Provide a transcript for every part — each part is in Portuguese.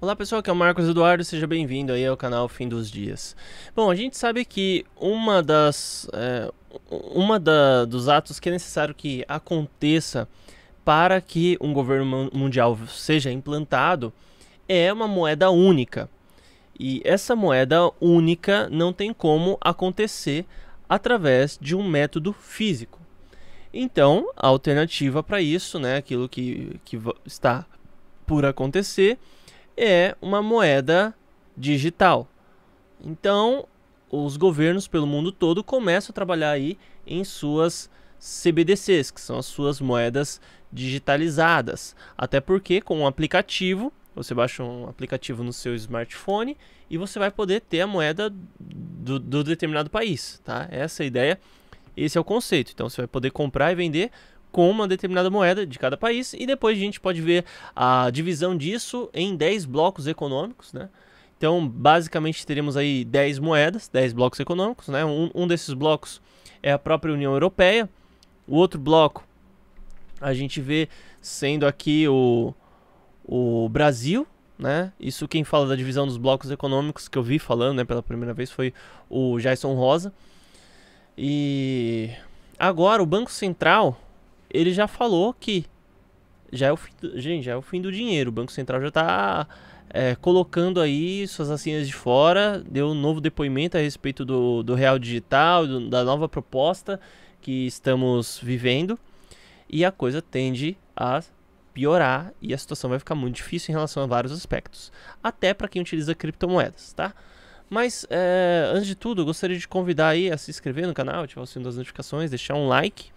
Olá pessoal, aqui é o Marcos Eduardo, seja bem-vindo aí ao canal Fim dos Dias. Bom, a gente sabe que uma das é, uma da, dos atos que é necessário que aconteça para que um governo mundial seja implantado é uma moeda única. E essa moeda única não tem como acontecer através de um método físico. Então, a alternativa para isso, né, aquilo que, que está por acontecer, é uma moeda digital. Então, os governos pelo mundo todo começam a trabalhar aí em suas CBDCs, que são as suas moedas digitalizadas. Até porque com um aplicativo, você baixa um aplicativo no seu smartphone e você vai poder ter a moeda do, do determinado país, tá? Essa é a ideia, esse é o conceito. Então você vai poder comprar e vender com uma determinada moeda de cada país e depois a gente pode ver a divisão disso em 10 blocos econômicos, né? Então, basicamente, teremos aí 10 moedas, 10 blocos econômicos, né? Um, um desses blocos é a própria União Europeia, o outro bloco a gente vê sendo aqui o, o Brasil, né? Isso quem fala da divisão dos blocos econômicos que eu vi falando, né, pela primeira vez foi o Jason Rosa. E agora o Banco Central ele já falou que já é o fim do, gente, já é o fim do dinheiro. O Banco Central já está é, colocando aí suas assinhas de fora, deu um novo depoimento a respeito do, do real digital, do, da nova proposta que estamos vivendo. E a coisa tende a piorar e a situação vai ficar muito difícil em relação a vários aspectos, até para quem utiliza criptomoedas, tá? Mas é, antes de tudo, eu gostaria de convidar aí a se inscrever no canal, ativar o sino das notificações, deixar um like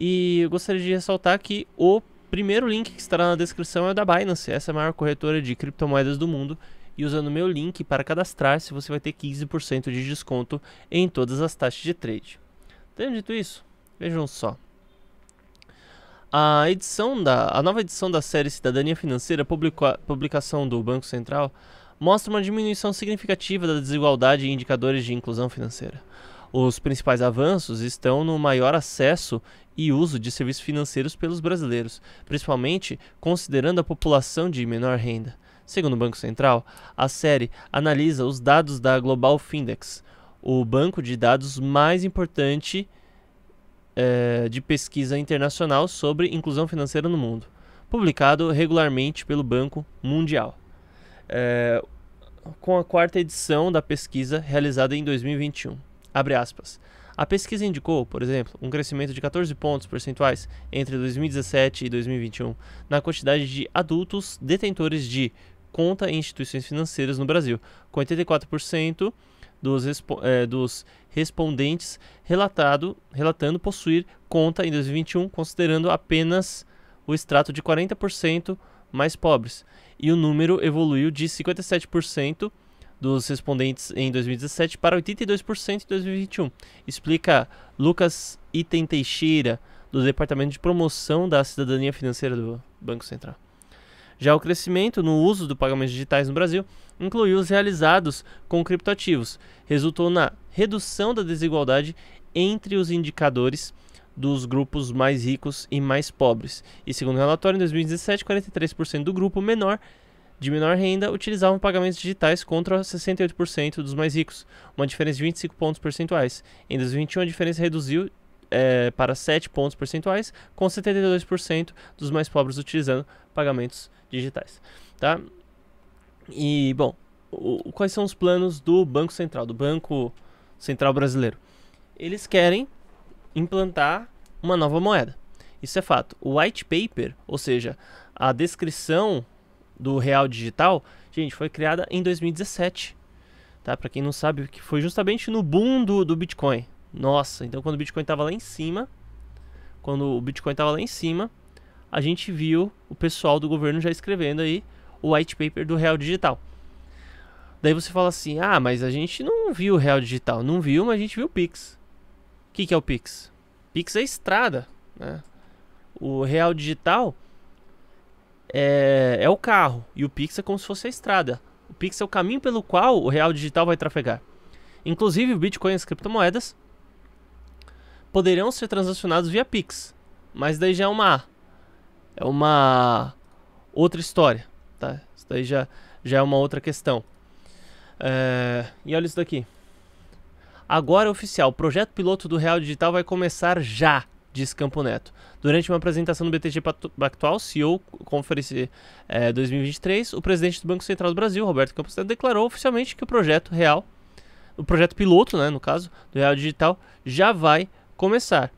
e eu gostaria de ressaltar que o primeiro link que estará na descrição é o da Binance, essa é a maior corretora de criptomoedas do mundo. E usando o meu link para cadastrar-se, você vai ter 15% de desconto em todas as taxas de trade. Tendo dito isso, vejam só. A edição da a nova edição da série Cidadania Financeira, publica, publicação do Banco Central, mostra uma diminuição significativa da desigualdade em indicadores de inclusão financeira. Os principais avanços estão no maior acesso e uso de serviços financeiros pelos brasileiros, principalmente considerando a população de menor renda. Segundo o Banco Central, a série analisa os dados da Global Findex, o banco de dados mais importante é, de pesquisa internacional sobre inclusão financeira no mundo, publicado regularmente pelo Banco Mundial. É, com a quarta edição da pesquisa realizada em 2021. Abre aspas. A pesquisa indicou, por exemplo, um crescimento de 14 pontos percentuais entre 2017 e 2021 na quantidade de adultos detentores de conta em instituições financeiras no Brasil, com 84% dos, eh, dos, respondentes relatado, relatando possuir conta em 2021, considerando apenas o extrato de 40% mais pobres. E o número evoluiu de 57% dos respondentes em 2017 para 82% em 2021, explica Lucas Item Teixeira, do Departamento de Promoção da Cidadania Financeira do Banco Central. Já o crescimento no uso do pagamentos digitais no Brasil incluiu os realizados com criptoativos, resultou na redução da desigualdade entre os indicadores dos grupos mais ricos e mais pobres. E segundo o relatório, em 2017, 43% do grupo menor de menor renda utilizavam pagamentos digitais contra 68% dos mais ricos, uma diferença de 25 pontos percentuais. Em 2021, a diferença reduziu é, para 7 pontos percentuais, com 72% dos mais pobres utilizando pagamentos digitais. Tá? E, bom, o, quais são os planos do Banco Central, do Banco Central Brasileiro? Eles querem implantar uma nova moeda. Isso é fato. O white paper, ou seja, a descrição do real digital, gente, foi criada em 2017. Tá? Para quem não sabe, que foi justamente no boom do, do Bitcoin. Nossa, então quando o Bitcoin estava lá em cima, quando o Bitcoin estava lá em cima, a gente viu o pessoal do governo já escrevendo aí o white paper do real digital. Daí você fala assim: "Ah, mas a gente não viu o real digital, não viu, mas a gente viu o Pix". O que que é o Pix? Pix é estrada, né? O real digital é, é o carro e o Pix é como se fosse a estrada. O Pix é o caminho pelo qual o real digital vai trafegar. Inclusive, o Bitcoin e as criptomoedas poderiam ser transacionados via Pix, mas daí já é uma é uma outra história, tá? Isso daí já já é uma outra questão. É, e olha isso daqui. Agora é oficial, o projeto piloto do Real Digital vai começar já diz Campo Neto. Durante uma apresentação do BTG Pactual, CEO Conference 2023, eh, o presidente do Banco Central do Brasil, Roberto Campos Neto, declarou oficialmente que o projeto real, o projeto piloto, né, no caso, do Real Digital, já vai começar.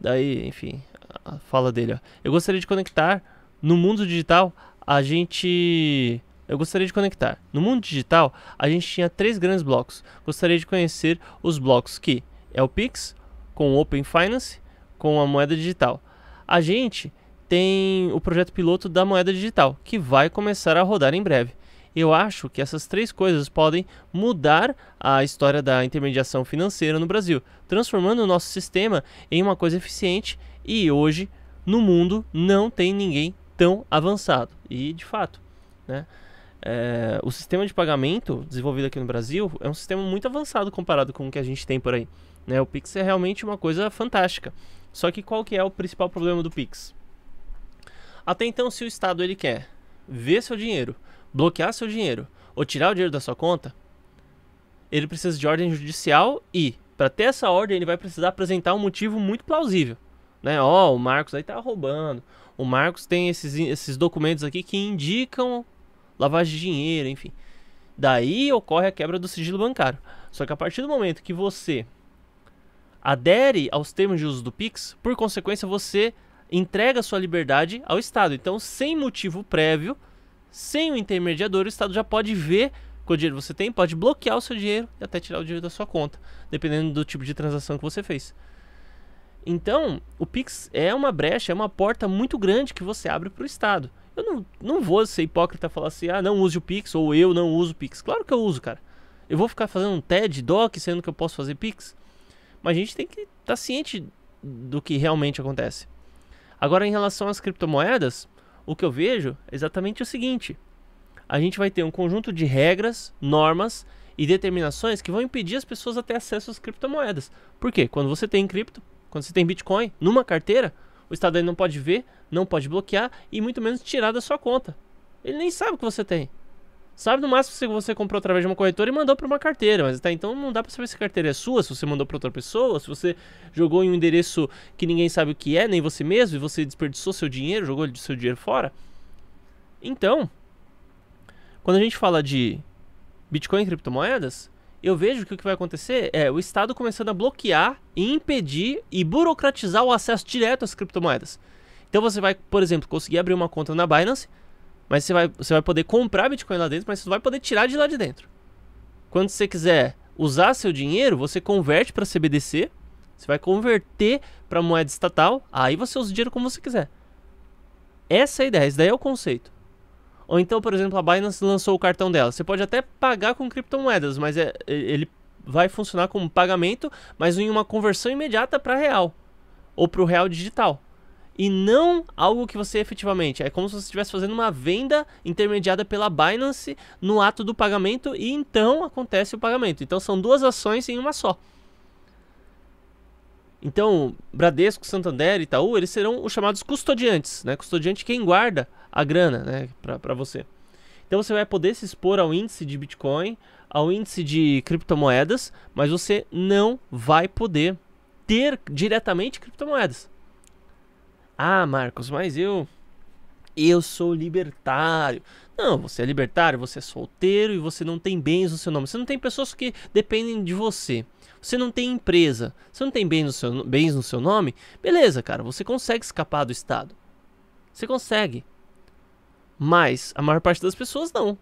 Daí, enfim, a fala dele. Ó. Eu gostaria de conectar no mundo digital a gente eu gostaria de conectar. No mundo digital, a gente tinha três grandes blocos. Gostaria de conhecer os blocos que é o Pix, com o Open Finance, com a moeda digital. A gente tem o projeto piloto da moeda digital, que vai começar a rodar em breve. Eu acho que essas três coisas podem mudar a história da intermediação financeira no Brasil, transformando o nosso sistema em uma coisa eficiente e hoje no mundo não tem ninguém tão avançado. E de fato, né? É, o sistema de pagamento desenvolvido aqui no Brasil é um sistema muito avançado comparado com o que a gente tem por aí. Né? O Pix é realmente uma coisa fantástica. Só que qual que é o principal problema do Pix? Até então, se o Estado ele quer ver seu dinheiro, bloquear seu dinheiro ou tirar o dinheiro da sua conta, ele precisa de ordem judicial e, para ter essa ordem, ele vai precisar apresentar um motivo muito plausível. Né? Ó, oh, o Marcos aí tá roubando. O Marcos tem esses, esses documentos aqui que indicam lavagem de dinheiro, enfim. Daí ocorre a quebra do sigilo bancário. Só que a partir do momento que você adere aos termos de uso do Pix, por consequência, você entrega sua liberdade ao Estado. Então, sem motivo prévio, sem o intermediador, o Estado já pode ver qual dinheiro você tem, pode bloquear o seu dinheiro e até tirar o dinheiro da sua conta, dependendo do tipo de transação que você fez. Então, o Pix é uma brecha, é uma porta muito grande que você abre para o Estado. Eu não, não vou ser hipócrita e falar assim, ah, não use o Pix, ou eu não uso o Pix. Claro que eu uso, cara. Eu vou ficar fazendo um TED Doc sendo que eu posso fazer Pix? Mas a gente tem que estar tá ciente do que realmente acontece. Agora, em relação às criptomoedas, o que eu vejo é exatamente o seguinte: a gente vai ter um conjunto de regras, normas e determinações que vão impedir as pessoas a ter acesso às criptomoedas. Por quê? Quando você tem cripto, quando você tem Bitcoin numa carteira, o Estado não pode ver, não pode bloquear e muito menos tirar da sua conta. Ele nem sabe o que você tem. Sabe, no máximo, se você comprou através de uma corretora e mandou para uma carteira. Mas tá, então não dá para saber se a carteira é sua, se você mandou para outra pessoa, se você jogou em um endereço que ninguém sabe o que é, nem você mesmo, e você desperdiçou seu dinheiro, jogou seu dinheiro fora. Então, quando a gente fala de Bitcoin e criptomoedas, eu vejo que o que vai acontecer é o Estado começando a bloquear e impedir e burocratizar o acesso direto às criptomoedas. Então você vai, por exemplo, conseguir abrir uma conta na Binance mas você vai, você vai poder comprar Bitcoin lá dentro, mas você vai poder tirar de lá de dentro. Quando você quiser usar seu dinheiro, você converte para CBDC, você vai converter para moeda estatal, aí você usa o dinheiro como você quiser. Essa é a ideia, esse daí é o conceito. Ou então, por exemplo, a Binance lançou o cartão dela. Você pode até pagar com criptomoedas, mas é, ele vai funcionar como pagamento, mas em uma conversão imediata para real ou para o real digital e não algo que você efetivamente. É como se você estivesse fazendo uma venda intermediada pela Binance no ato do pagamento e então acontece o pagamento. Então são duas ações em uma só. Então, Bradesco, Santander, Itaú, eles serão os chamados custodiantes, né? Custodiante quem guarda a grana, né, para você. Então você vai poder se expor ao índice de Bitcoin, ao índice de criptomoedas, mas você não vai poder ter diretamente criptomoedas. Ah, Marcos, mas eu eu sou libertário. Não, você é libertário, você é solteiro e você não tem bens no seu nome. Você não tem pessoas que dependem de você. Você não tem empresa. Você não tem bens no seu, bens no seu nome. Beleza, cara, você consegue escapar do Estado. Você consegue. Mas a maior parte das pessoas não.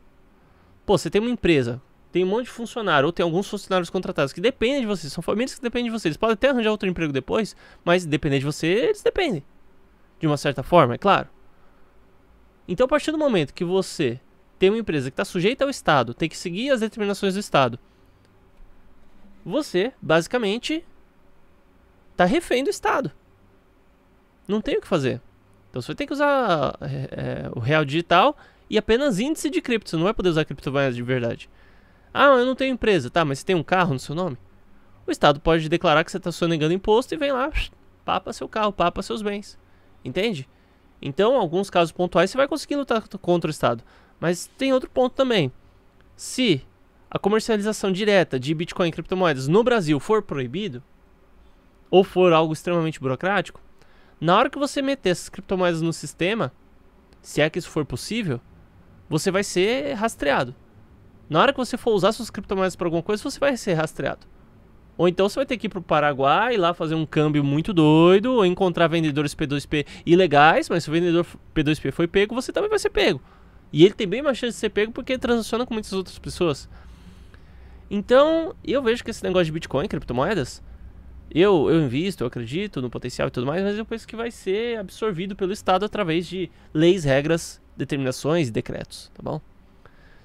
Pô, você tem uma empresa, tem um monte de funcionário, ou tem alguns funcionários contratados que dependem de você, são famílias que dependem de você. Eles podem até arranjar outro emprego depois, mas depender de você, eles dependem de uma certa forma, é claro. Então, a partir do momento que você tem uma empresa que está sujeita ao Estado, tem que seguir as determinações do Estado, você, basicamente, está refém do Estado. Não tem o que fazer. Então, você tem que usar é, o real digital e apenas índice de cripto. Você não vai poder usar criptomoedas de verdade. Ah, eu não tenho empresa. Tá, mas você tem um carro no seu nome? O Estado pode declarar que você está sonegando imposto e vem lá, papa seu carro, papa seus bens. Entende? Então, alguns casos pontuais você vai conseguir lutar contra o Estado. Mas tem outro ponto também. Se a comercialização direta de Bitcoin e criptomoedas no Brasil for proibido, ou for algo extremamente burocrático, na hora que você meter essas criptomoedas no sistema, se é que isso for possível, você vai ser rastreado. Na hora que você for usar suas criptomoedas para alguma coisa, você vai ser rastreado. Ou então você vai ter que ir pro Paraguai, lá fazer um câmbio muito doido, ou encontrar vendedores P2P ilegais, mas se o vendedor P2P foi pego, você também vai ser pego. E ele tem bem mais chance de ser pego porque ele transaciona com muitas outras pessoas. Então, eu vejo que esse negócio de Bitcoin, criptomoedas, eu, eu invisto, eu acredito no potencial e tudo mais, mas eu penso que vai ser absorvido pelo Estado através de leis, regras, determinações e decretos, tá bom?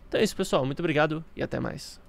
Então é isso, pessoal. Muito obrigado e até mais.